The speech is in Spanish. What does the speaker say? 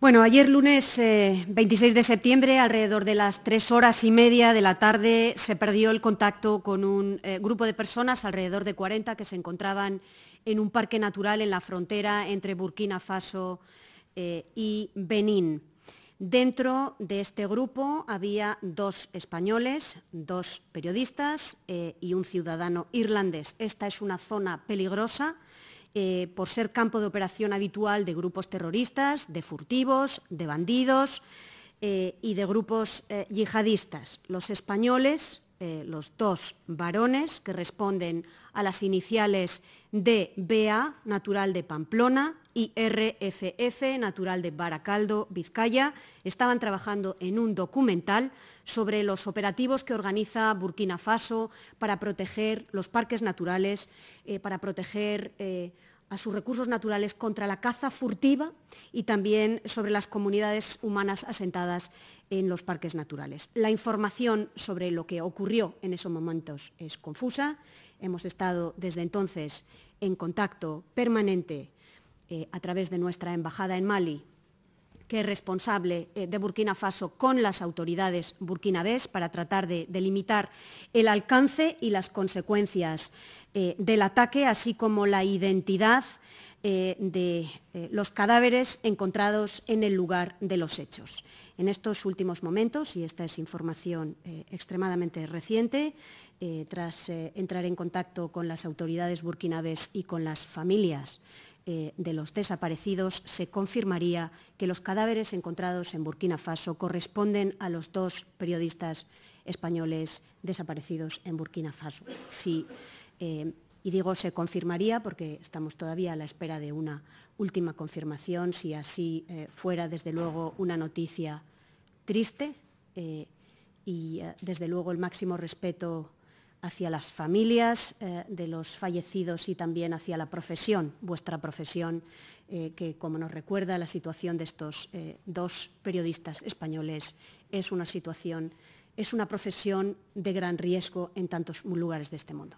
Bueno, ayer lunes 26 eh, de septiembre, alrededor de las tres horas y media de la tarde, se perdió el contacto con un eh, grupo de personas, alrededor de 40, que se encontraban en un parque natural en la frontera entre Burkina Faso eh, y Benín. Dentro de este grupo había dos españoles, dos periodistas y un ciudadano irlandés. Esta es una zona peligrosa eh, por ser campo de operación habitual de grupos terroristas, de furtivos, de bandidos eh, y de grupos eh, yihadistas. Los españoles eh, los dos varones que responden a las iniciales DBA, natural de Pamplona, y RFF, natural de Baracaldo, Vizcaya, estaban trabajando en un documental sobre los operativos que organiza Burkina Faso para proteger los parques naturales, eh, para proteger eh, a sus recursos naturales contra la caza furtiva y también sobre las comunidades humanas asentadas en los parques naturales. La información sobre lo que ocurrió en esos momentos es confusa. Hemos estado desde entonces en contacto permanente eh, a través de nuestra embajada en Mali que es responsable eh, de Burkina Faso con las autoridades burkinabés para tratar de, delimitar el alcance y las consecuencias eh, del ataque, así como la identidad eh, de los cadáveres encontrados en el lugar de los hechos. En estos últimos momentos, y esta es información extremadamente reciente, tras entrar en contacto con las autoridades burkinabés y con las familias eh, de los desaparecidos, se confirmaría que los cadáveres encontrados en Burkina Faso corresponden a los dos periodistas españoles desaparecidos en Burkina Faso. Eh, y digo se confirmaría porque estamos todavía a la espera de una última confirmación, si así eh, fuera, desde luego, una noticia triste y, desde luego, el máximo respeto hacia las familias eh, de los fallecidos y también hacia la profesión, vuestra profesión, eh, que como nos recuerda la situación de estos eh, dos periodistas españoles, es una situación, es una profesión de gran riesgo en tantos lugares de este mundo.